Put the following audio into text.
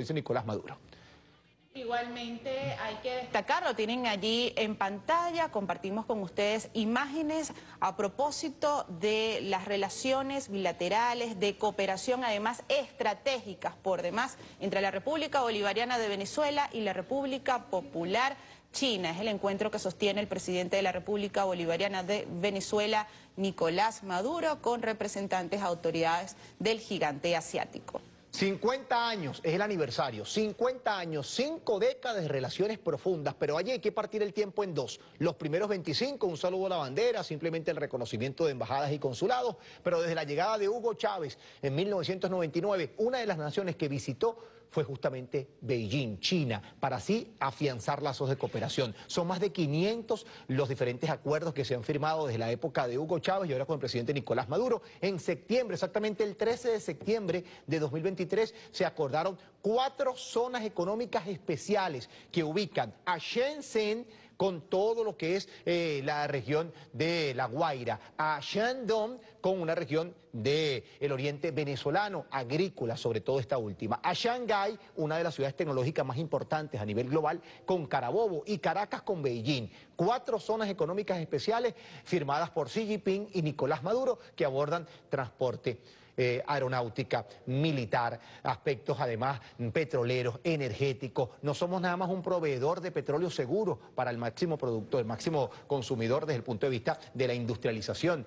dice Nicolás Maduro. Igualmente hay que destacarlo, tienen allí en pantalla, compartimos con ustedes imágenes a propósito de las relaciones bilaterales, de cooperación además estratégicas por demás entre la República Bolivariana de Venezuela y la República Popular China. Es el encuentro que sostiene el presidente de la República Bolivariana de Venezuela, Nicolás Maduro, con representantes autoridades del gigante asiático. 50 años es el aniversario, 50 años, 5 décadas de relaciones profundas, pero allí hay que partir el tiempo en dos. Los primeros 25, un saludo a la bandera, simplemente el reconocimiento de embajadas y consulados, pero desde la llegada de Hugo Chávez en 1999, una de las naciones que visitó fue justamente Beijing, China, para así afianzar lazos de cooperación. Son más de 500 los diferentes acuerdos que se han firmado desde la época de Hugo Chávez y ahora con el presidente Nicolás Maduro. En septiembre, exactamente el 13 de septiembre de 2023, se acordaron cuatro zonas económicas especiales que ubican a Shenzhen con todo lo que es eh, la región de La Guaira, a Shandong con una región del oriente venezolano, agrícola sobre todo esta última, a Shanghái, una de las ciudades tecnológicas más importantes a nivel global, con Carabobo y Caracas con Beijing. Cuatro zonas económicas especiales firmadas por Xi Jinping y Nicolás Maduro que abordan transporte eh, aeronáutica, militar, aspectos además petroleros, energéticos. No somos nada más un proveedor de petróleo seguro para el máximo productor, el máximo consumidor desde el punto de vista de la industrialización,